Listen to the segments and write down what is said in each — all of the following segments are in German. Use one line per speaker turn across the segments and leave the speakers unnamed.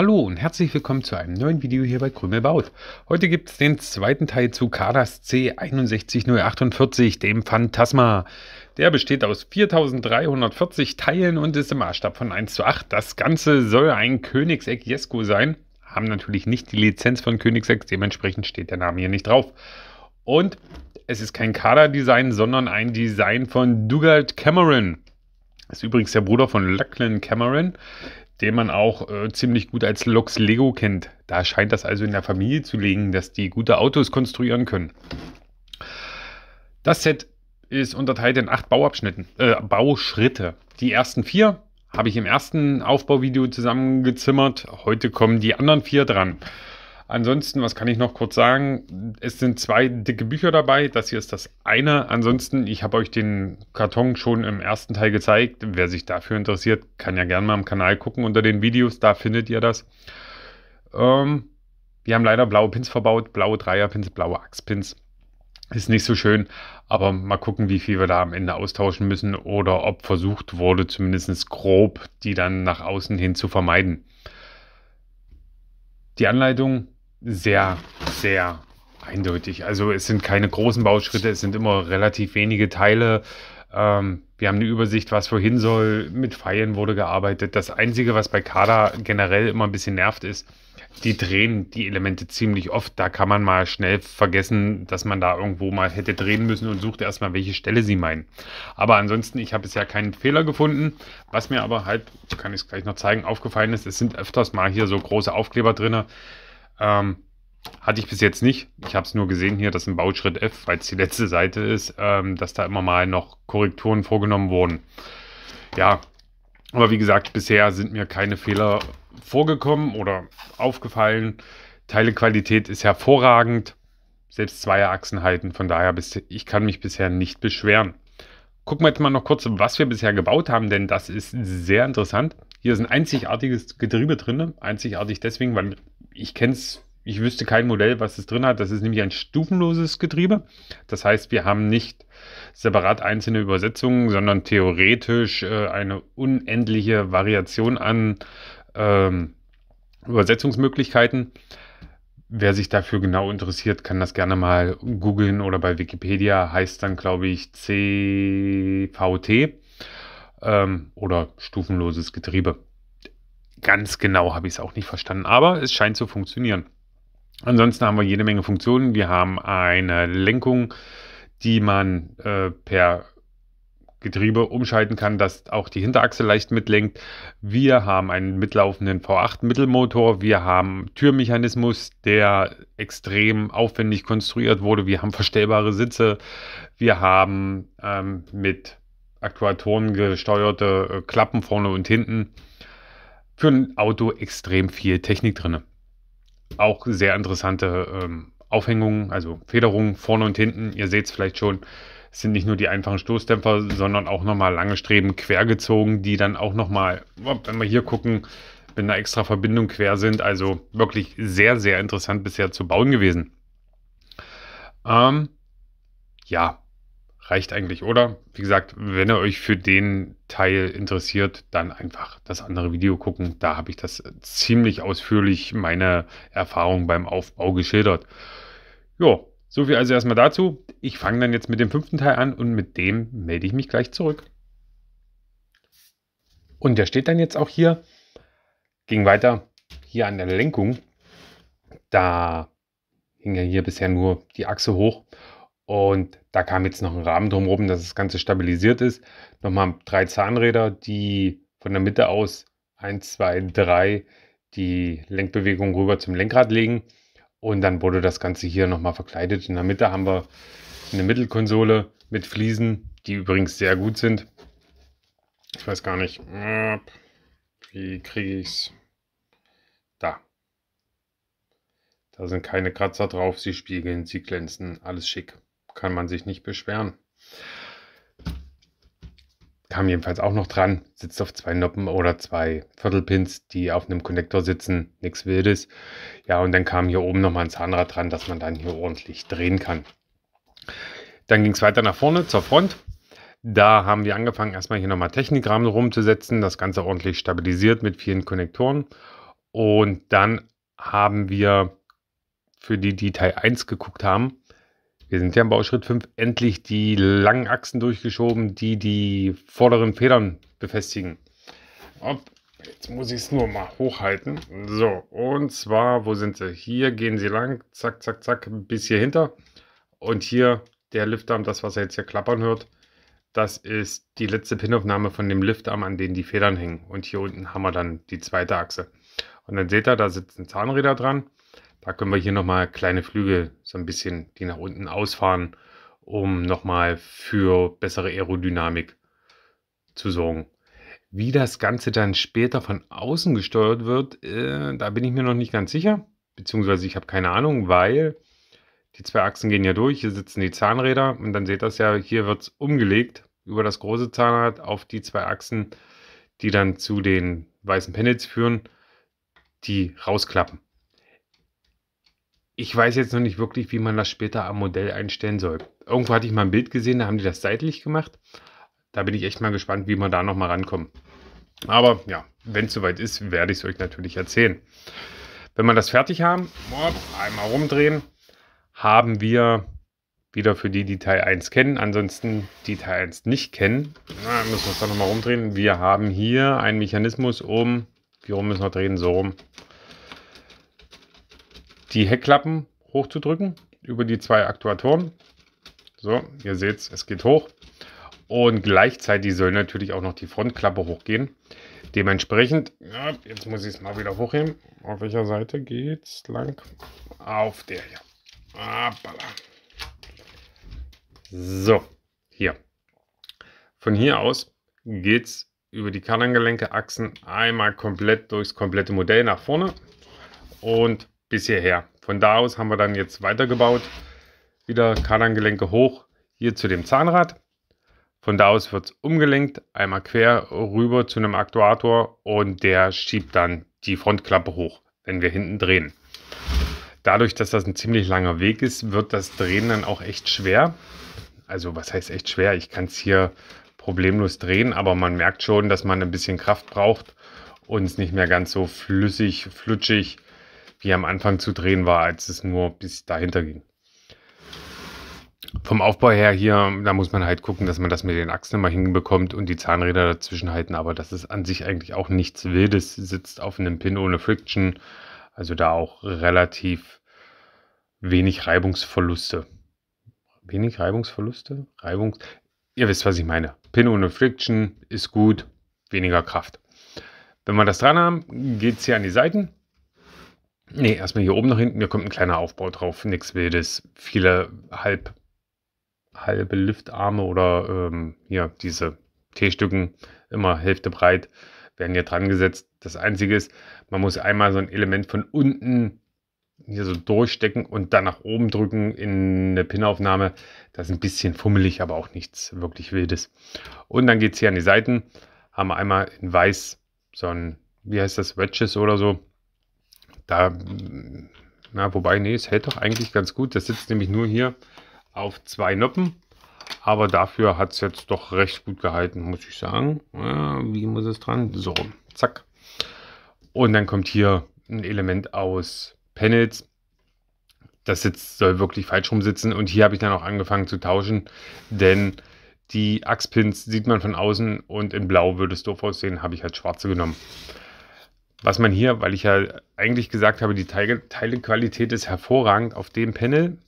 Hallo und herzlich willkommen zu einem neuen Video hier bei Krümel baut. Heute gibt es den zweiten Teil zu Kadas C61048, dem Phantasma. Der besteht aus 4340 Teilen und ist im Maßstab von 1 zu 8. Das Ganze soll ein Königsegg Jesko sein, haben natürlich nicht die Lizenz von Königsegg, dementsprechend steht der Name hier nicht drauf. Und es ist kein Kader-Design, sondern ein Design von Dugald Cameron. Ist übrigens der Bruder von Lachlan Cameron, den man auch äh, ziemlich gut als Lux Lego kennt. Da scheint das also in der Familie zu liegen, dass die gute Autos konstruieren können. Das Set ist unterteilt in acht Bauabschnitten, äh, Bauschritte. Die ersten vier habe ich im ersten Aufbauvideo zusammengezimmert. Heute kommen die anderen vier dran. Ansonsten, was kann ich noch kurz sagen? Es sind zwei dicke Bücher dabei. Das hier ist das eine. Ansonsten, ich habe euch den Karton schon im ersten Teil gezeigt. Wer sich dafür interessiert, kann ja gerne mal am Kanal gucken unter den Videos. Da findet ihr das. Ähm, wir haben leider blaue Pins verbaut, blaue Dreierpins, blaue Achspins. Ist nicht so schön, aber mal gucken, wie viel wir da am Ende austauschen müssen oder ob versucht wurde, zumindest grob, die dann nach außen hin zu vermeiden. Die Anleitung sehr, sehr eindeutig. Also es sind keine großen Bauschritte, es sind immer relativ wenige Teile. Ähm, wir haben eine Übersicht, was wohin soll. Mit Pfeilen wurde gearbeitet. Das Einzige, was bei Kader generell immer ein bisschen nervt, ist, die drehen die Elemente ziemlich oft. Da kann man mal schnell vergessen, dass man da irgendwo mal hätte drehen müssen und sucht erstmal, welche Stelle sie meinen. Aber ansonsten, ich habe bisher keinen Fehler gefunden. Was mir aber halt, kann ich es gleich noch zeigen, aufgefallen ist, es sind öfters mal hier so große Aufkleber drin, ähm, hatte ich bis jetzt nicht. Ich habe es nur gesehen hier, dass im Bauschritt F, weil es die letzte Seite ist, ähm, dass da immer mal noch Korrekturen vorgenommen wurden. Ja, aber wie gesagt, bisher sind mir keine Fehler vorgekommen oder aufgefallen. Teilequalität ist hervorragend. Selbst zweier Achsen halten, von daher bis, ich kann mich bisher nicht beschweren. Gucken wir jetzt mal noch kurz, was wir bisher gebaut haben, denn das ist sehr interessant. Hier ist ein einzigartiges Getriebe drin. Ne? Einzigartig deswegen, weil ich kenne es, ich wüsste kein Modell, was es drin hat. Das ist nämlich ein stufenloses Getriebe. Das heißt, wir haben nicht separat einzelne Übersetzungen, sondern theoretisch äh, eine unendliche Variation an ähm, Übersetzungsmöglichkeiten. Wer sich dafür genau interessiert, kann das gerne mal googeln oder bei Wikipedia heißt dann, glaube ich, CVT ähm, oder stufenloses Getriebe. Ganz genau habe ich es auch nicht verstanden, aber es scheint zu funktionieren. Ansonsten haben wir jede Menge Funktionen. Wir haben eine Lenkung, die man äh, per Getriebe umschalten kann, dass auch die Hinterachse leicht mitlenkt. Wir haben einen mitlaufenden V8 Mittelmotor. Wir haben Türmechanismus, der extrem aufwendig konstruiert wurde. Wir haben verstellbare Sitze. Wir haben ähm, mit Aktuatoren gesteuerte äh, Klappen vorne und hinten. Für ein Auto extrem viel Technik drin. Auch sehr interessante ähm, Aufhängungen, also Federungen vorne und hinten. Ihr seht es vielleicht schon, es sind nicht nur die einfachen Stoßdämpfer, sondern auch nochmal lange Streben quergezogen, die dann auch nochmal, oh, wenn wir hier gucken, wenn da extra Verbindungen quer sind. Also wirklich sehr, sehr interessant bisher zu bauen gewesen. Ähm, ja, reicht eigentlich, oder? Wie gesagt, wenn ihr euch für den Teil interessiert, dann einfach das andere Video gucken. Da habe ich das äh, ziemlich ausführlich meine Erfahrungen beim Aufbau geschildert. Jo, so viel also erstmal dazu. Ich fange dann jetzt mit dem fünften Teil an und mit dem melde ich mich gleich zurück. Und der steht dann jetzt auch hier. Ging weiter hier an der Lenkung. Da hing ja hier bisher nur die Achse hoch. Und da kam jetzt noch ein Rahmen drumherum, dass das Ganze stabilisiert ist. Nochmal drei Zahnräder, die von der Mitte aus 1, 2, 3 die Lenkbewegung rüber zum Lenkrad legen. Und dann wurde das Ganze hier nochmal verkleidet. In der Mitte haben wir eine Mittelkonsole mit Fliesen, die übrigens sehr gut sind. Ich weiß gar nicht, wie kriege ich es? Da. Da sind keine Kratzer drauf, sie spiegeln, sie glänzen, alles schick kann man sich nicht beschweren. Kam jedenfalls auch noch dran, sitzt auf zwei Noppen oder zwei Viertelpins, die auf einem Konnektor sitzen, nichts Wildes. Ja, und dann kam hier oben nochmal ein Zahnrad dran, dass man dann hier ordentlich drehen kann. Dann ging es weiter nach vorne zur Front. Da haben wir angefangen, erstmal hier nochmal Technikrahmen rumzusetzen, das Ganze ordentlich stabilisiert mit vielen Konnektoren. Und dann haben wir für die, die Teil 1 geguckt haben, wir sind ja im Bauschritt 5 endlich die langen Achsen durchgeschoben, die die vorderen Federn befestigen. Ob, jetzt muss ich es nur mal hochhalten. So, und zwar, wo sind sie? Hier gehen sie lang, zack, zack, zack, bis hier hinter. Und hier der Liftarm, das, was er jetzt hier klappern hört, das ist die letzte Pinaufnahme von dem Liftarm, an den die Federn hängen. Und hier unten haben wir dann die zweite Achse. Und dann seht ihr, da sitzen Zahnräder dran. Da können wir hier nochmal kleine Flügel so ein bisschen, die nach unten ausfahren, um nochmal für bessere Aerodynamik zu sorgen. Wie das Ganze dann später von außen gesteuert wird, äh, da bin ich mir noch nicht ganz sicher. Beziehungsweise ich habe keine Ahnung, weil die zwei Achsen gehen ja durch, hier sitzen die Zahnräder und dann seht ihr das ja, hier wird es umgelegt über das große Zahnrad auf die zwei Achsen, die dann zu den weißen Panels führen, die rausklappen ich weiß jetzt noch nicht wirklich, wie man das später am Modell einstellen soll. Irgendwo hatte ich mal ein Bild gesehen, da haben die das seitlich gemacht. Da bin ich echt mal gespannt, wie man da nochmal rankommt. Aber ja, wenn es soweit ist, werde ich es euch natürlich erzählen. Wenn wir das fertig haben, einmal rumdrehen, haben wir wieder für die, die Teil 1 kennen, ansonsten die Teil 1 nicht kennen, na, müssen wir es dann nochmal rumdrehen. Wir haben hier einen Mechanismus, um, wie rum müssen wir drehen, so rum, die Heckklappen hochzudrücken über die zwei Aktuatoren. So, ihr seht es es geht hoch. Und gleichzeitig soll natürlich auch noch die Frontklappe hochgehen. Dementsprechend, ja, jetzt muss ich es mal wieder hochheben. Auf welcher Seite geht es lang? Auf der hier. Appala. So, hier. Von hier aus geht es über die Kardangelenke, Achsen einmal komplett durchs komplette Modell nach vorne. Und bis hierher. Von da aus haben wir dann jetzt weitergebaut. Wieder Kardangelenke hoch hier zu dem Zahnrad. Von da aus wird es umgelenkt, einmal quer rüber zu einem Aktuator und der schiebt dann die Frontklappe hoch, wenn wir hinten drehen. Dadurch, dass das ein ziemlich langer Weg ist, wird das Drehen dann auch echt schwer. Also was heißt echt schwer? Ich kann es hier problemlos drehen, aber man merkt schon, dass man ein bisschen Kraft braucht und es nicht mehr ganz so flüssig, flutschig wie am Anfang zu drehen war, als es nur bis dahinter ging. Vom Aufbau her hier, da muss man halt gucken, dass man das mit den Achsen immer hinbekommt und die Zahnräder dazwischen halten, aber das ist an sich eigentlich auch nichts Wildes, sitzt auf einem Pin ohne Friction, also da auch relativ wenig Reibungsverluste. Wenig Reibungsverluste? Reibungs... Ihr wisst, was ich meine. Pin ohne Friction ist gut, weniger Kraft. Wenn wir das dran haben, geht es hier an die Seiten Nee, erstmal hier oben nach hinten, hier kommt ein kleiner Aufbau drauf, nichts Wildes. Viele halb, halbe Liftarme oder ähm, hier diese T-Stücken, immer Hälfte breit, werden hier dran gesetzt. Das Einzige ist, man muss einmal so ein Element von unten hier so durchstecken und dann nach oben drücken in eine Pinaufnahme. Das ist ein bisschen fummelig, aber auch nichts wirklich Wildes. Und dann geht es hier an die Seiten, haben wir einmal in weiß so ein, wie heißt das, Wedges oder so da, na, wobei, nee, es hält doch eigentlich ganz gut. Das sitzt nämlich nur hier auf zwei Noppen. Aber dafür hat es jetzt doch recht gut gehalten, muss ich sagen. Ja, wie muss es dran? So, zack. Und dann kommt hier ein Element aus Panels. Das sitzt, soll wirklich falsch rum sitzen. Und hier habe ich dann auch angefangen zu tauschen, denn die Achspins sieht man von außen und in blau würde es doof aussehen, habe ich halt schwarze genommen was man hier, weil ich ja eigentlich gesagt habe, die Teilequalität ist hervorragend auf dem Panel,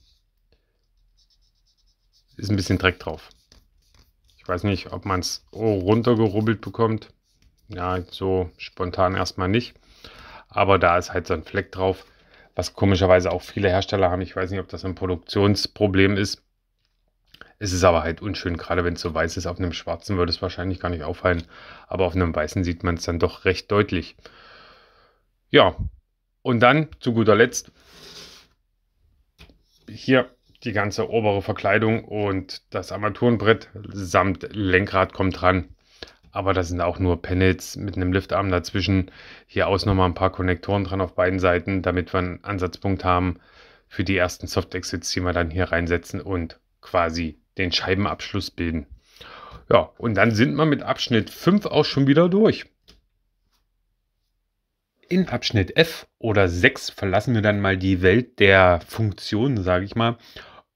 ist ein bisschen Dreck drauf. Ich weiß nicht, ob man es oh, runtergerubbelt bekommt. Ja, so spontan erstmal nicht. Aber da ist halt so ein Fleck drauf, was komischerweise auch viele Hersteller haben. Ich weiß nicht, ob das ein Produktionsproblem ist. Es ist aber halt unschön, gerade wenn es so weiß ist. Auf einem schwarzen würde es wahrscheinlich gar nicht auffallen, aber auf einem weißen sieht man es dann doch recht deutlich. Ja, und dann zu guter Letzt hier die ganze obere Verkleidung und das Armaturenbrett samt Lenkrad kommt dran. Aber das sind auch nur Panels mit einem Liftarm dazwischen. Hier außen nochmal ein paar Konnektoren dran auf beiden Seiten, damit wir einen Ansatzpunkt haben für die ersten Soft-Exits, die wir dann hier reinsetzen und quasi den Scheibenabschluss bilden. Ja, und dann sind wir mit Abschnitt 5 auch schon wieder durch in Abschnitt F oder 6 verlassen wir dann mal die Welt der Funktionen, sage ich mal,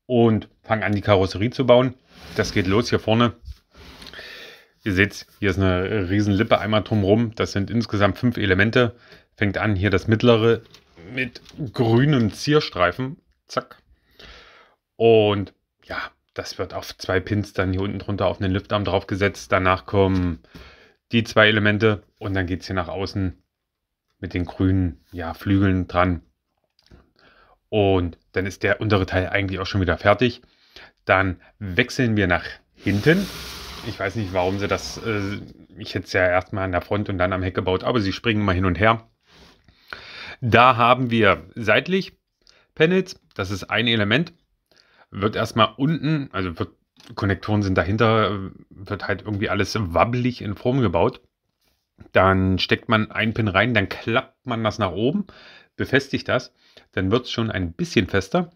und fangen an, die Karosserie zu bauen. Das geht los hier vorne. Ihr seht, hier ist eine riesen Lippe einmal drumherum. Das sind insgesamt fünf Elemente. Fängt an, hier das mittlere mit grünem Zierstreifen. Zack. Und ja, das wird auf zwei Pins dann hier unten drunter auf den Liftarm draufgesetzt. Danach kommen die zwei Elemente und dann geht es hier nach außen mit den grünen ja, Flügeln dran. Und dann ist der untere Teil eigentlich auch schon wieder fertig. Dann wechseln wir nach hinten. Ich weiß nicht, warum sie das. Äh, ich hätte es ja erstmal an der Front und dann am Heck gebaut, aber sie springen mal hin und her. Da haben wir seitlich Panels. Das ist ein Element. Wird erstmal unten, also wird, Konnektoren sind dahinter, äh, wird halt irgendwie alles wabbelig in Form gebaut. Dann steckt man einen Pin rein, dann klappt man das nach oben, befestigt das, dann wird es schon ein bisschen fester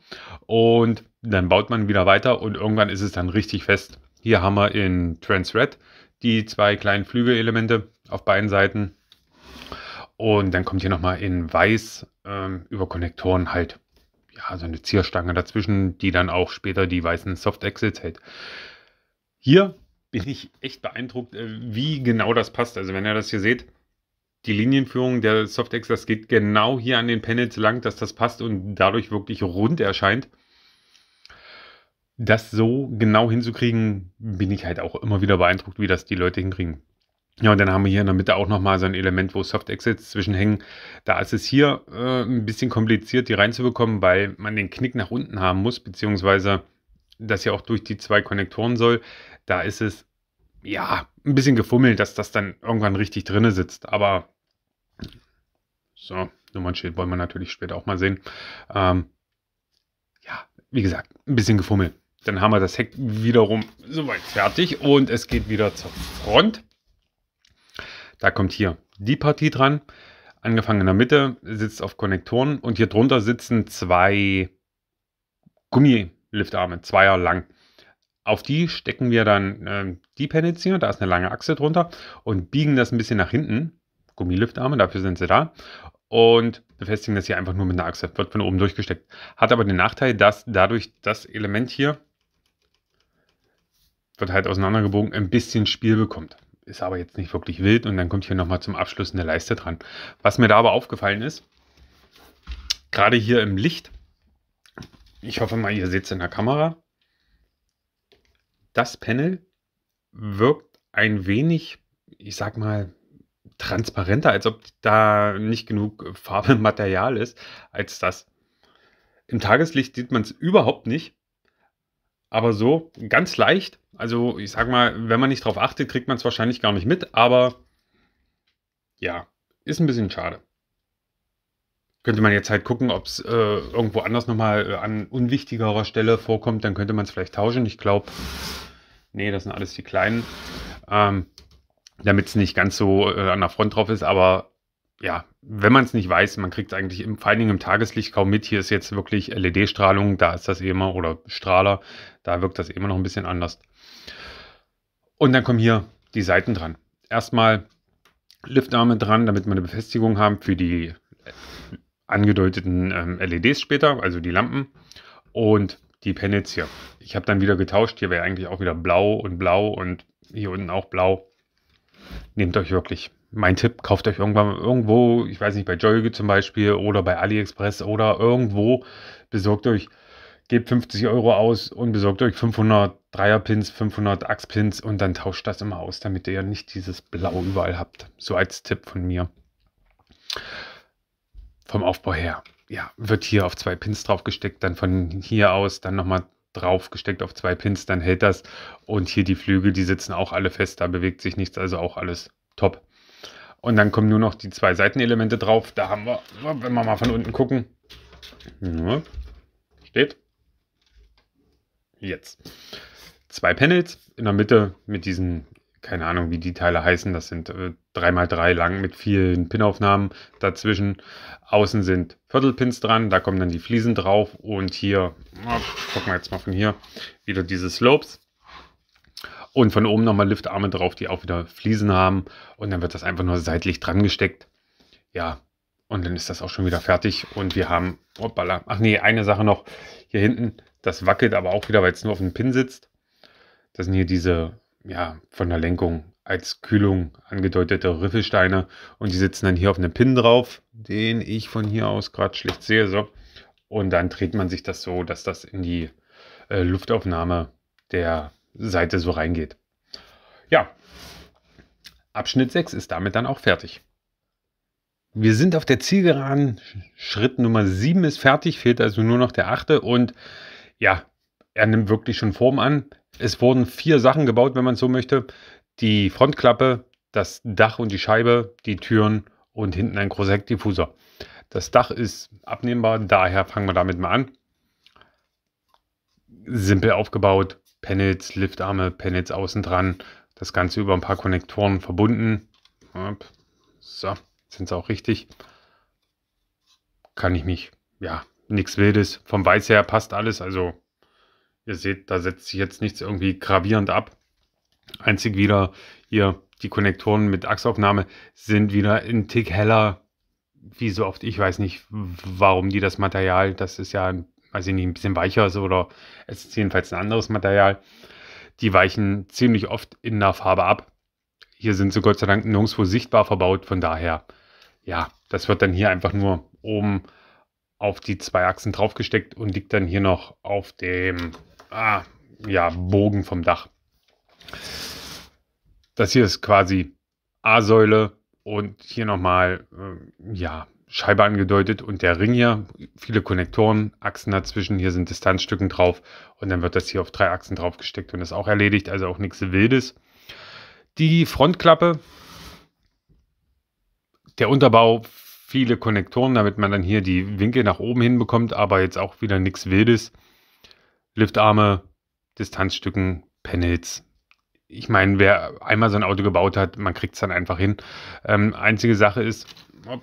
und dann baut man wieder weiter und irgendwann ist es dann richtig fest. Hier haben wir in Transred die zwei kleinen Flügelelemente auf beiden Seiten. Und dann kommt hier nochmal in weiß ähm, über Konnektoren halt ja, so eine Zierstange dazwischen, die dann auch später die weißen Soft Exits hält. Hier bin ich echt beeindruckt, äh, wie genau das passt. Also wenn ihr das hier seht, die Linienführung der Softex, das geht genau hier an den Panels lang, dass das passt und dadurch wirklich rund erscheint. Das so genau hinzukriegen, bin ich halt auch immer wieder beeindruckt, wie das die Leute hinkriegen. Ja, und dann haben wir hier in der Mitte auch nochmal so ein Element, wo Soft-Exits zwischenhängen. Da ist es hier äh, ein bisschen kompliziert, die reinzubekommen, weil man den Knick nach unten haben muss, beziehungsweise das ja auch durch die zwei Konnektoren soll. Da ist es, ja, ein bisschen gefummelt, dass das dann irgendwann richtig drinne sitzt. Aber so, Nummernschild wollen wir natürlich später auch mal sehen. Ähm, ja, wie gesagt, ein bisschen gefummelt. Dann haben wir das Heck wiederum soweit fertig und es geht wieder zur Front. Da kommt hier die Partie dran. Angefangen in der Mitte, sitzt auf Konnektoren und hier drunter sitzen zwei Gummiliftarme, zweier lang auf die stecken wir dann äh, die Penetzier, da ist eine lange Achse drunter und biegen das ein bisschen nach hinten. Gummiliftarme, dafür sind sie da. Und befestigen das hier einfach nur mit einer Achse. Wird von oben durchgesteckt. Hat aber den Nachteil, dass dadurch das Element hier wird halt auseinandergebogen, ein bisschen Spiel bekommt. Ist aber jetzt nicht wirklich wild und dann kommt hier nochmal zum Abschluss eine Leiste dran. Was mir da aber aufgefallen ist, gerade hier im Licht, ich hoffe mal, ihr seht es in der Kamera, das Panel wirkt ein wenig, ich sag mal, transparenter, als ob da nicht genug äh, Farbe im Material ist, als das. Im Tageslicht sieht man es überhaupt nicht, aber so ganz leicht. Also ich sag mal, wenn man nicht drauf achtet, kriegt man es wahrscheinlich gar nicht mit, aber ja, ist ein bisschen schade. Könnte man jetzt halt gucken, ob es äh, irgendwo anders nochmal äh, an unwichtigerer Stelle vorkommt, dann könnte man es vielleicht tauschen. Ich glaube, nee, das sind alles die kleinen, ähm, damit es nicht ganz so äh, an der Front drauf ist. Aber ja, wenn man es nicht weiß, man kriegt es eigentlich im, vor allen Dingen im Tageslicht kaum mit. Hier ist jetzt wirklich LED-Strahlung, da ist das eh immer, oder Strahler, da wirkt das immer noch ein bisschen anders. Und dann kommen hier die Seiten dran. Erstmal Liftarme dran, damit wir eine Befestigung haben für die angedeuteten ähm, LEDs später, also die Lampen. Und die Panels hier. Ich habe dann wieder getauscht. Hier wäre eigentlich auch wieder blau und blau und hier unten auch blau. Nehmt euch wirklich. Mein Tipp, kauft euch irgendwann irgendwo, ich weiß nicht, bei Joyge zum Beispiel oder bei AliExpress oder irgendwo, besorgt euch gebt 50 Euro aus und besorgt euch 500 Dreierpins, 500 Achspins und dann tauscht das immer aus, damit ihr nicht dieses Blau überall habt. So als Tipp von mir vom Aufbau her, ja, wird hier auf zwei Pins draufgesteckt, dann von hier aus dann nochmal draufgesteckt auf zwei Pins, dann hält das. Und hier die Flügel, die sitzen auch alle fest, da bewegt sich nichts, also auch alles top. Und dann kommen nur noch die zwei Seitenelemente drauf. Da haben wir, wenn wir mal von unten gucken, ja, steht jetzt zwei Panels in der Mitte mit diesen keine Ahnung, wie die Teile heißen. Das sind äh, 3x3 lang mit vielen Pinaufnahmen dazwischen. Außen sind Viertelpins dran, da kommen dann die Fliesen drauf. Und hier, oh, gucken wir jetzt mal von hier, wieder diese Slopes. Und von oben nochmal Liftarme drauf, die auch wieder Fliesen haben. Und dann wird das einfach nur seitlich dran gesteckt. Ja, und dann ist das auch schon wieder fertig. Und wir haben, hoppala, ach nee, eine Sache noch hier hinten. Das wackelt aber auch wieder, weil es nur auf dem Pin sitzt. Das sind hier diese ja, von der Lenkung als Kühlung angedeutete Riffelsteine und die sitzen dann hier auf einem Pin drauf, den ich von hier aus gerade schlecht sehe. So. Und dann dreht man sich das so, dass das in die äh, Luftaufnahme der Seite so reingeht. Ja, Abschnitt 6 ist damit dann auch fertig. Wir sind auf der Zielgeraden. Schritt Nummer 7 ist fertig, fehlt also nur noch der achte und ja, er nimmt wirklich schon Form an. Es wurden vier Sachen gebaut, wenn man so möchte. Die Frontklappe, das Dach und die Scheibe, die Türen und hinten ein großer Heckdiffuser. Das Dach ist abnehmbar, daher fangen wir damit mal an. Simpel aufgebaut, Panels, Liftarme, Panels außen dran, das Ganze über ein paar Konnektoren verbunden. So, sind sie auch richtig. Kann ich mich, ja, nichts Wildes. Vom Weiß her passt alles, also Ihr seht, da setzt sich jetzt nichts irgendwie gravierend ab. Einzig wieder hier die Konnektoren mit Achsaufnahme sind wieder ein Tick heller, wie so oft. Ich weiß nicht, warum die das Material, das ist ja, weiß ich nicht, ein bisschen weicher so oder es ist jedenfalls ein anderes Material. Die weichen ziemlich oft in der Farbe ab. Hier sind sie Gott sei Dank nirgendwo sichtbar verbaut, von daher, ja, das wird dann hier einfach nur oben auf die zwei Achsen draufgesteckt und liegt dann hier noch auf dem ah, ja, Bogen vom Dach. Das hier ist quasi A-Säule und hier nochmal, äh, ja, Scheibe angedeutet und der Ring hier, viele Konnektoren, Achsen dazwischen, hier sind Distanzstücken drauf und dann wird das hier auf drei Achsen drauf gesteckt und ist auch erledigt, also auch nichts Wildes. Die Frontklappe, der Unterbau, viele Konnektoren, damit man dann hier die Winkel nach oben hinbekommt, aber jetzt auch wieder nichts Wildes. Liftarme, Distanzstücken, Panels. Ich meine, wer einmal so ein Auto gebaut hat, man kriegt es dann einfach hin. Ähm, einzige Sache ist, ob,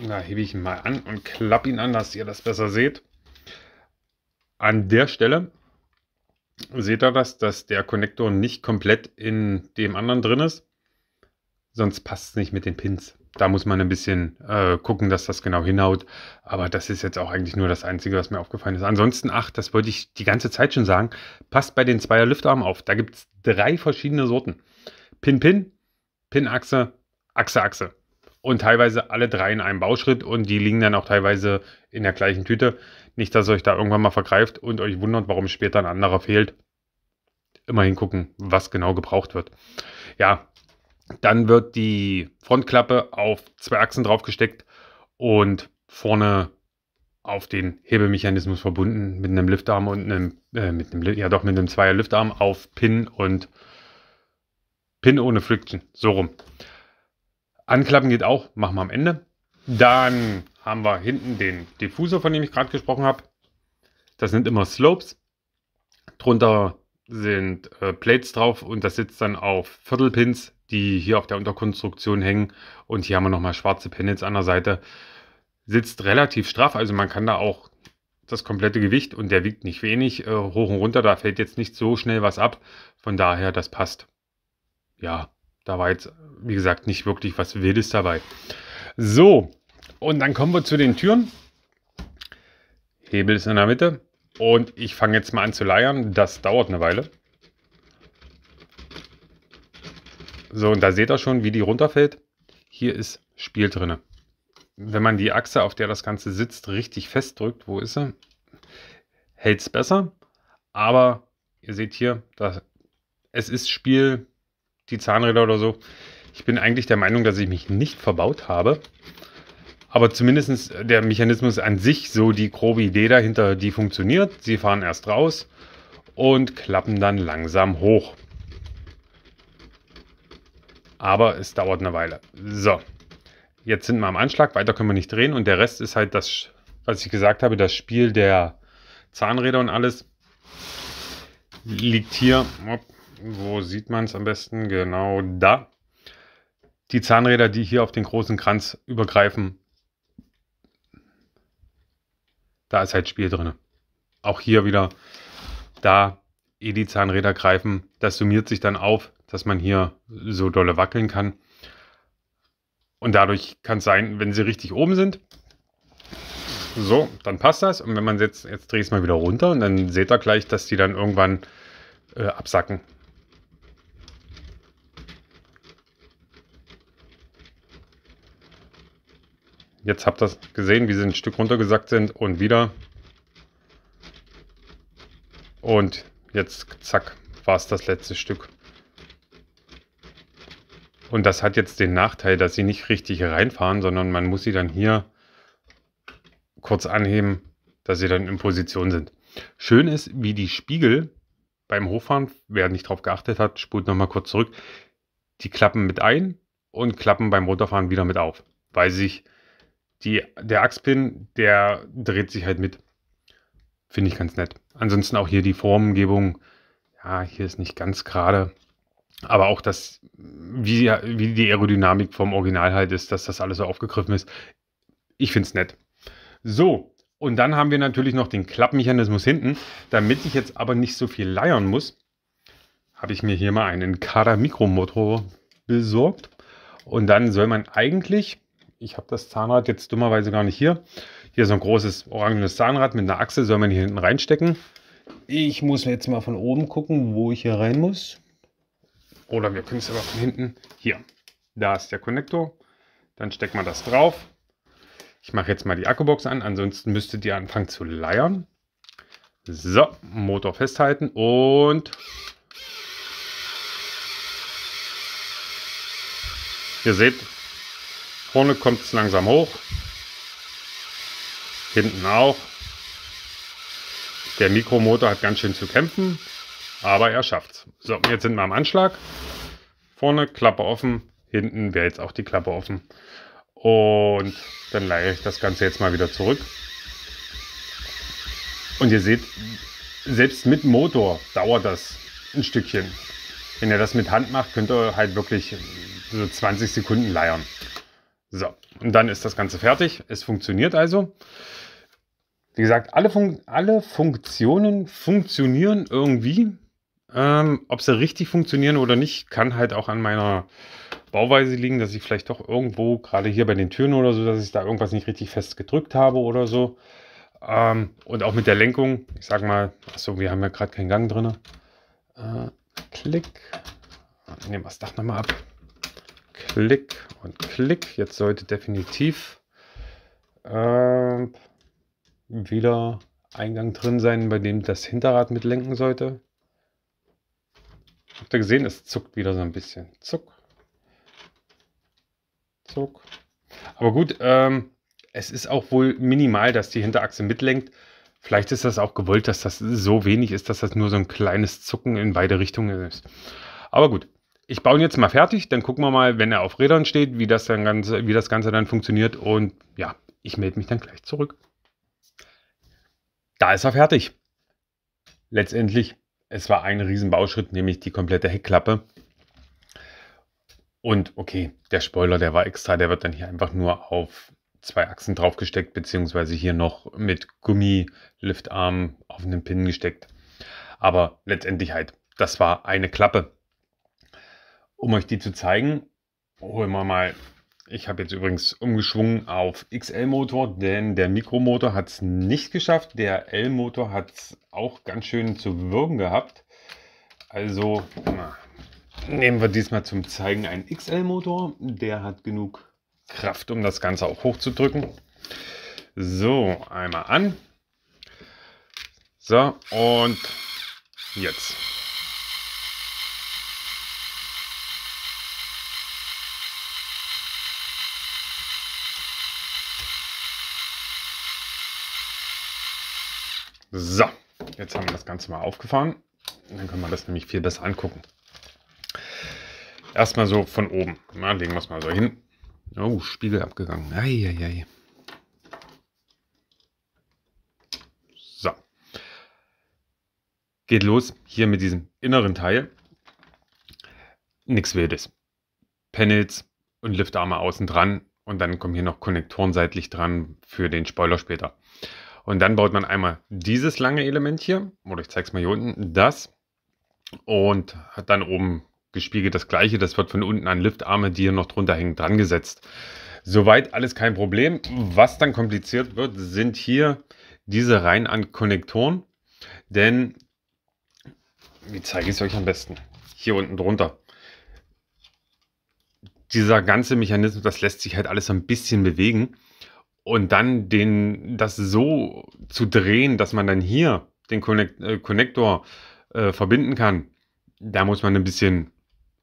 na, hebe ich ihn mal an und klappe ihn an, dass ihr das besser seht. An der Stelle seht ihr das, dass der Konnektor nicht komplett in dem anderen drin ist. Sonst passt es nicht mit den Pins da muss man ein bisschen äh, gucken, dass das genau hinhaut. Aber das ist jetzt auch eigentlich nur das Einzige, was mir aufgefallen ist. Ansonsten, ach, das wollte ich die ganze Zeit schon sagen, passt bei den Zweier Lüftarmen auf. Da gibt es drei verschiedene Sorten. Pin-Pin, Pin-Achse, Achse-Achse. Und teilweise alle drei in einem Bauschritt und die liegen dann auch teilweise in der gleichen Tüte. Nicht, dass euch da irgendwann mal vergreift und euch wundert, warum später ein anderer fehlt. Immer hingucken, was genau gebraucht wird. Ja, dann wird die Frontklappe auf zwei Achsen draufgesteckt und vorne auf den Hebelmechanismus verbunden mit einem Liftarm und einem, äh, mit einem, ja doch, mit einem Zweier Liftarm auf Pin und Pin ohne Friction, so rum. Anklappen geht auch, machen wir am Ende. Dann haben wir hinten den Diffusor, von dem ich gerade gesprochen habe. Das sind immer Slopes. Drunter sind äh, Plates drauf und das sitzt dann auf Viertelpins die hier auf der Unterkonstruktion hängen. Und hier haben wir nochmal schwarze Panels an der Seite. Sitzt relativ straff, also man kann da auch das komplette Gewicht und der wiegt nicht wenig äh, hoch und runter. Da fällt jetzt nicht so schnell was ab. Von daher, das passt. Ja, da war jetzt, wie gesagt, nicht wirklich was Wildes dabei. So, und dann kommen wir zu den Türen. Hebel ist in der Mitte. Und ich fange jetzt mal an zu leiern. Das dauert eine Weile. So, und da seht ihr schon, wie die runterfällt. Hier ist Spiel drin. Wenn man die Achse, auf der das Ganze sitzt, richtig festdrückt, wo ist sie? Hält es besser. Aber ihr seht hier, das, es ist Spiel, die Zahnräder oder so. Ich bin eigentlich der Meinung, dass ich mich nicht verbaut habe. Aber zumindest der Mechanismus an sich, so die grobe Idee dahinter, die funktioniert. Sie fahren erst raus und klappen dann langsam hoch aber es dauert eine Weile. So, jetzt sind wir am Anschlag, weiter können wir nicht drehen und der Rest ist halt das, was ich gesagt habe, das Spiel der Zahnräder und alles liegt hier, wo sieht man es am besten, genau da. Die Zahnräder, die hier auf den großen Kranz übergreifen, da ist halt Spiel drin. Auch hier wieder, da eh die Zahnräder greifen, das summiert sich dann auf, dass man hier so dolle wackeln kann. Und dadurch kann es sein, wenn sie richtig oben sind, so, dann passt das. Und wenn man jetzt, jetzt drehe ich es mal wieder runter und dann seht ihr gleich, dass die dann irgendwann äh, absacken. Jetzt habt ihr gesehen, wie sie ein Stück runtergesackt sind und wieder. Und jetzt, zack, war es das letzte Stück. Und das hat jetzt den Nachteil, dass sie nicht richtig reinfahren, sondern man muss sie dann hier kurz anheben, dass sie dann in Position sind. Schön ist, wie die Spiegel beim Hochfahren, wer nicht drauf geachtet hat, spult nochmal kurz zurück, die klappen mit ein und klappen beim Runterfahren wieder mit auf, weil sich die, der Achspin, der dreht sich halt mit. Finde ich ganz nett. Ansonsten auch hier die Formgebung. Ja, hier ist nicht ganz gerade aber auch das, wie, wie die Aerodynamik vom Original halt ist, dass das alles so aufgegriffen ist. Ich finde es nett. So, und dann haben wir natürlich noch den Klappmechanismus hinten. Damit ich jetzt aber nicht so viel leiern muss, habe ich mir hier mal einen Kader Mikromotor besorgt. Und dann soll man eigentlich, ich habe das Zahnrad jetzt dummerweise gar nicht hier, hier so ein großes orangenes Zahnrad mit einer Achse soll man hier hinten reinstecken. Ich muss jetzt mal von oben gucken, wo ich hier rein muss. Oder wir können es aber von hinten. Hier, da ist der Konnektor. Dann steckt man das drauf. Ich mache jetzt mal die Akkubox an, ansonsten müsstet ihr anfangen zu leiern. So, Motor festhalten und... Ihr seht, vorne kommt es langsam hoch. Hinten auch. Der Mikromotor hat ganz schön zu kämpfen. Aber er schafft's. So, jetzt sind wir am Anschlag. Vorne Klappe offen, hinten wäre jetzt auch die Klappe offen. Und dann leiere ich das Ganze jetzt mal wieder zurück. Und ihr seht, selbst mit Motor dauert das ein Stückchen. Wenn ihr das mit Hand macht, könnt ihr halt wirklich so 20 Sekunden leiern. So, und dann ist das Ganze fertig. Es funktioniert also. Wie gesagt, alle, Fun alle Funktionen funktionieren irgendwie. Ähm, ob sie richtig funktionieren oder nicht, kann halt auch an meiner Bauweise liegen, dass ich vielleicht doch irgendwo, gerade hier bei den Türen oder so, dass ich da irgendwas nicht richtig fest gedrückt habe oder so. Ähm, und auch mit der Lenkung, ich sag mal, achso, wir haben ja gerade keinen Gang drin. Äh, klick. Nehmen wir das Dach nochmal ab. Klick und Klick. Jetzt sollte definitiv äh, wieder Eingang drin sein, bei dem das Hinterrad mitlenken sollte. Habt ihr gesehen, es zuckt wieder so ein bisschen. Zuck. Zuck. Aber gut, ähm, es ist auch wohl minimal, dass die Hinterachse mitlenkt. Vielleicht ist das auch gewollt, dass das so wenig ist, dass das nur so ein kleines Zucken in beide Richtungen ist. Aber gut, ich baue ihn jetzt mal fertig, dann gucken wir mal, wenn er auf Rädern steht, wie das, dann Ganze, wie das Ganze dann funktioniert. Und ja, ich melde mich dann gleich zurück. Da ist er fertig. Letztendlich es war ein Riesenbauschritt, nämlich die komplette Heckklappe. Und okay, der Spoiler, der war extra, der wird dann hier einfach nur auf zwei Achsen draufgesteckt, beziehungsweise hier noch mit gummi Gummiliftarm auf einen Pin gesteckt. Aber letztendlich halt, das war eine Klappe. Um euch die zu zeigen, holen wir mal ich habe jetzt übrigens umgeschwungen auf XL-Motor, denn der Mikromotor hat es nicht geschafft. Der L-Motor hat es auch ganz schön zu würgen gehabt. Also na, nehmen wir diesmal zum Zeigen einen XL-Motor. Der hat genug Kraft, um das Ganze auch hochzudrücken. So, einmal an. So, und jetzt. So, jetzt haben wir das Ganze mal aufgefahren. Dann können wir das nämlich viel besser angucken. Erstmal so von oben. Na, legen wir es mal so hin. Oh, Spiegel abgegangen. Eieiei. So. Geht los hier mit diesem inneren Teil. Nichts Wildes. Panels und Liftarme außen dran und dann kommen hier noch Konnektoren seitlich dran für den Spoiler später. Und dann baut man einmal dieses lange Element hier, oder ich zeige es mal hier unten, das. Und hat dann oben gespiegelt das gleiche. Das wird von unten an Liftarme, die hier noch drunter hängen, dran gesetzt. Soweit alles kein Problem. Was dann kompliziert wird, sind hier diese Reihen an Konnektoren. Denn, wie zeige ich es euch am besten? Hier unten drunter dieser ganze Mechanismus, das lässt sich halt alles so ein bisschen bewegen. Und dann den, das so zu drehen, dass man dann hier den Connect, äh, Connector äh, verbinden kann, da muss man ein bisschen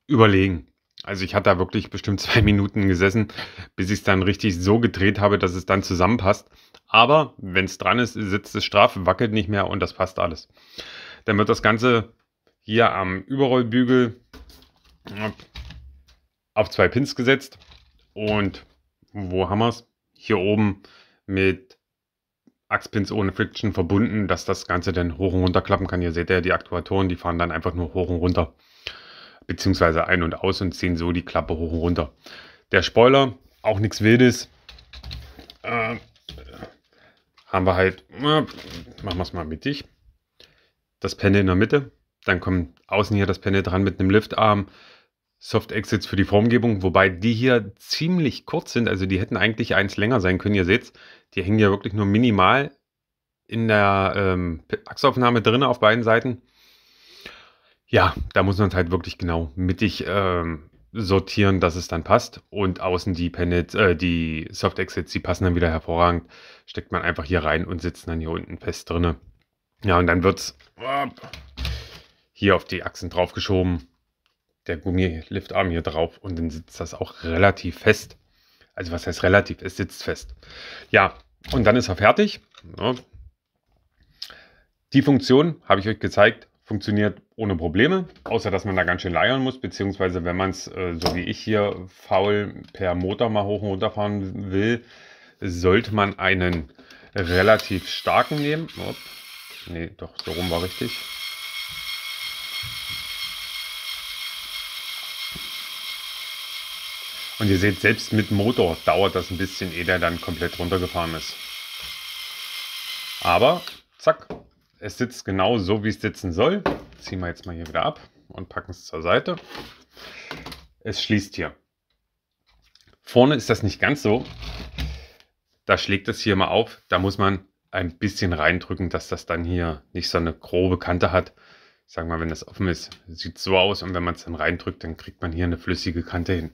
überlegen. Also ich hatte da wirklich bestimmt zwei Minuten gesessen, bis ich es dann richtig so gedreht habe, dass es dann zusammenpasst. Aber wenn es dran ist, sitzt es straff, wackelt nicht mehr und das passt alles. Dann wird das Ganze hier am Überrollbügel äh, auf zwei Pins gesetzt. Und wo haben wir es? hier oben mit Axpins ohne Friction verbunden, dass das Ganze dann hoch und runter klappen kann. Ihr seht ja, die Aktuatoren, die fahren dann einfach nur hoch und runter, beziehungsweise ein und aus und ziehen so die Klappe hoch und runter. Der Spoiler, auch nichts Wildes. Äh, haben wir halt, äh, machen wir es mal mittig. Das Panel in der Mitte, dann kommt außen hier das Panel dran mit einem Liftarm, Soft Exits für die Formgebung, wobei die hier ziemlich kurz sind. Also die hätten eigentlich eins länger sein können. Ihr seht's, die hängen ja wirklich nur minimal in der ähm, Achsaufnahme drin auf beiden Seiten. Ja, da muss man es halt wirklich genau mittig ähm, sortieren, dass es dann passt. Und außen die Panels, äh, die Soft Exits, die passen dann wieder hervorragend. Steckt man einfach hier rein und sitzt dann hier unten fest drin. Ja, und dann wird's ah, hier auf die Achsen draufgeschoben der Gummiliftarm hier drauf und dann sitzt das auch relativ fest. Also was heißt relativ? Es sitzt fest. Ja, und dann ist er fertig. Ja. Ne? Die Funktion, habe ich euch gezeigt, funktioniert ohne Probleme, außer dass man da ganz schön leiern muss, beziehungsweise wenn man es, äh, so wie ich hier, faul per Motor mal hoch und runter fahren will, sollte man einen relativ starken nehmen. Ne, doch, so rum war richtig. Und ihr seht, selbst mit Motor dauert das ein bisschen, ehe der dann komplett runtergefahren ist. Aber, zack, es sitzt genau so, wie es sitzen soll. Ziehen wir jetzt mal hier wieder ab und packen es zur Seite. Es schließt hier. Vorne ist das nicht ganz so. Da schlägt es hier mal auf. Da muss man ein bisschen reindrücken, dass das dann hier nicht so eine grobe Kante hat. Ich sage mal, wenn das offen ist, sieht es so aus. Und wenn man es dann reindrückt, dann kriegt man hier eine flüssige Kante hin.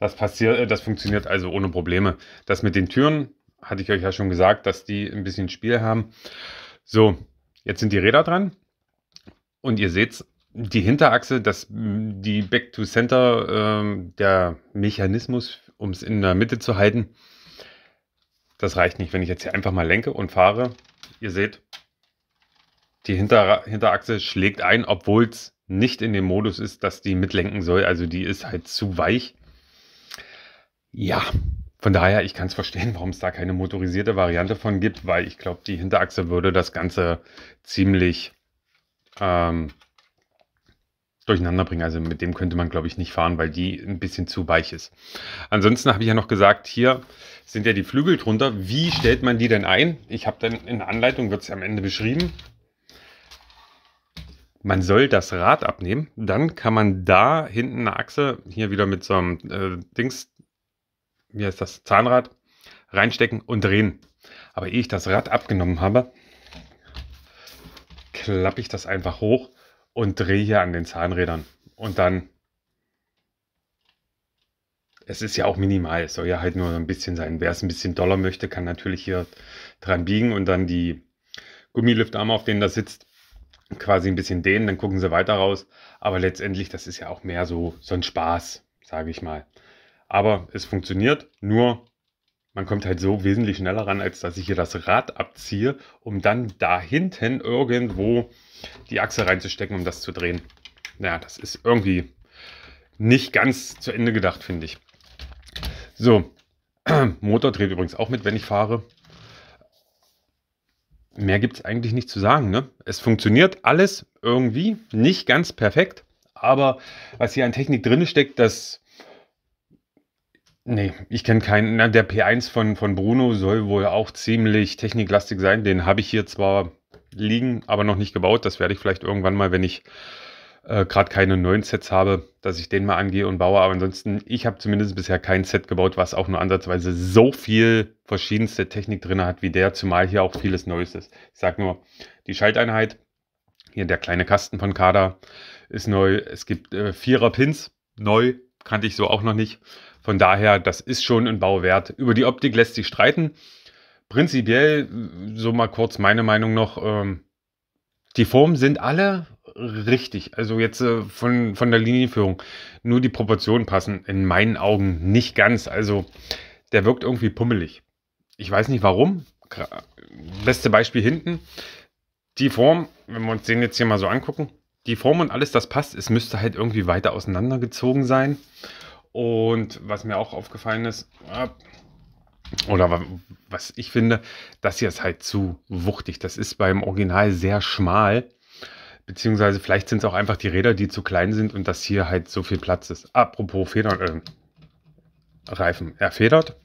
Das passiert, äh, das funktioniert also ohne Probleme. Das mit den Türen, hatte ich euch ja schon gesagt, dass die ein bisschen Spiel haben. So, jetzt sind die Räder dran und ihr seht's, die Hinterachse, das, die Back to Center, äh, der Mechanismus, um es in der Mitte zu halten, das reicht nicht. Wenn ich jetzt hier einfach mal lenke und fahre, ihr seht, die Hinter Hinterachse schlägt ein, obwohl es nicht in dem Modus ist, dass die mitlenken soll. Also die ist halt zu weich. Ja, von daher, ich kann es verstehen, warum es da keine motorisierte Variante von gibt, weil ich glaube, die Hinterachse würde das Ganze ziemlich ähm, durcheinander bringen. Also mit dem könnte man, glaube ich, nicht fahren, weil die ein bisschen zu weich ist. Ansonsten habe ich ja noch gesagt, hier sind ja die Flügel drunter. Wie stellt man die denn ein? Ich habe dann in der Anleitung, wird es am Ende beschrieben. Man soll das Rad abnehmen, dann kann man da hinten eine Achse hier wieder mit so einem äh, Dings wie heißt das, Zahnrad reinstecken und drehen. Aber ehe ich das Rad abgenommen habe, klappe ich das einfach hoch und drehe hier an den Zahnrädern. Und dann, es ist ja auch minimal, es soll ja halt nur ein bisschen sein. Wer es ein bisschen doller möchte, kann natürlich hier dran biegen und dann die Gummiliftarme, auf denen das sitzt, quasi ein bisschen dehnen, dann gucken sie weiter raus. Aber letztendlich, das ist ja auch mehr so, so ein Spaß, sage ich mal. Aber es funktioniert, nur man kommt halt so wesentlich schneller ran, als dass ich hier das Rad abziehe, um dann da hinten irgendwo die Achse reinzustecken, um das zu drehen. Naja, das ist irgendwie nicht ganz zu Ende gedacht, finde ich. So, Motor dreht übrigens auch mit, wenn ich fahre. Mehr gibt es eigentlich nicht zu sagen. Ne? Es funktioniert alles irgendwie, nicht ganz perfekt, aber was hier an Technik drin steckt, das Nee, ich kenne keinen. Na, der P1 von, von Bruno soll wohl auch ziemlich techniklastig sein. Den habe ich hier zwar liegen, aber noch nicht gebaut. Das werde ich vielleicht irgendwann mal, wenn ich äh, gerade keine neuen Sets habe, dass ich den mal angehe und baue. Aber ansonsten, ich habe zumindest bisher kein Set gebaut, was auch nur ansatzweise so viel verschiedenste Technik drin hat wie der, zumal hier auch vieles Neues ist. Ich sage nur, die Schalteinheit, hier der kleine Kasten von Kader ist neu. Es gibt äh, Vierer-Pins, neu, kannte ich so auch noch nicht. Von daher, das ist schon ein Bau wert. Über die Optik lässt sich streiten. Prinzipiell, so mal kurz meine Meinung noch, ähm, die Formen sind alle richtig. Also jetzt äh, von, von der Linienführung. Nur die Proportionen passen in meinen Augen nicht ganz. Also der wirkt irgendwie pummelig. Ich weiß nicht warum. Beste Beispiel hinten. Die Form, wenn wir uns den jetzt hier mal so angucken, die Form und alles, das passt. Es müsste halt irgendwie weiter auseinandergezogen sein. Und was mir auch aufgefallen ist, ah, oder was ich finde, das hier ist halt zu wuchtig. Das ist beim Original sehr schmal. Beziehungsweise vielleicht sind es auch einfach die Räder, die zu klein sind und dass hier halt so viel Platz ist. Apropos Federn, äh, Reifen erfedert.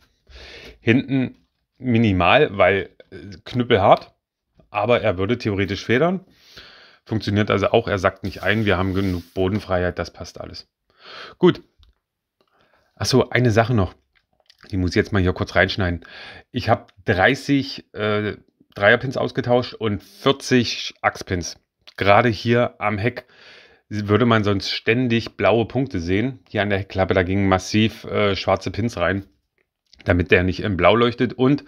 Hinten minimal, weil äh, knüppelhart, aber er würde theoretisch federn. Funktioniert also auch, er sackt nicht ein. Wir haben genug Bodenfreiheit, das passt alles. Gut, Achso, eine Sache noch. Die muss ich jetzt mal hier kurz reinschneiden. Ich habe 30 äh, Dreierpins ausgetauscht und 40 Achspins. Gerade hier am Heck würde man sonst ständig blaue Punkte sehen. Hier an der Heckklappe, da gingen massiv äh, schwarze Pins rein, damit der nicht im Blau leuchtet. Und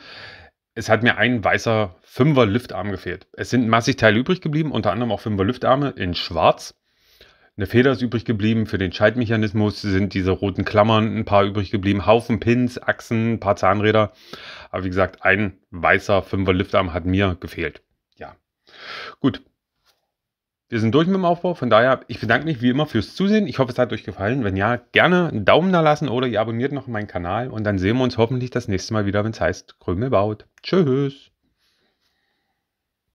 es hat mir ein weißer Fünfer Lüftarm gefehlt. Es sind massig Teile übrig geblieben, unter anderem auch Fünfer Lüftarme in schwarz. Eine Feder ist übrig geblieben. Für den Schaltmechanismus sind diese roten Klammern ein paar übrig geblieben. Haufen Pins, Achsen, ein paar Zahnräder. Aber wie gesagt, ein weißer 5er Liftarm hat mir gefehlt. Ja. Gut. Wir sind durch mit dem Aufbau. Von daher, ich bedanke mich wie immer fürs Zusehen. Ich hoffe, es hat euch gefallen. Wenn ja, gerne einen Daumen da lassen oder ihr abonniert noch meinen Kanal. Und dann sehen wir uns hoffentlich das nächste Mal wieder, wenn es heißt Krümel baut. Tschüss.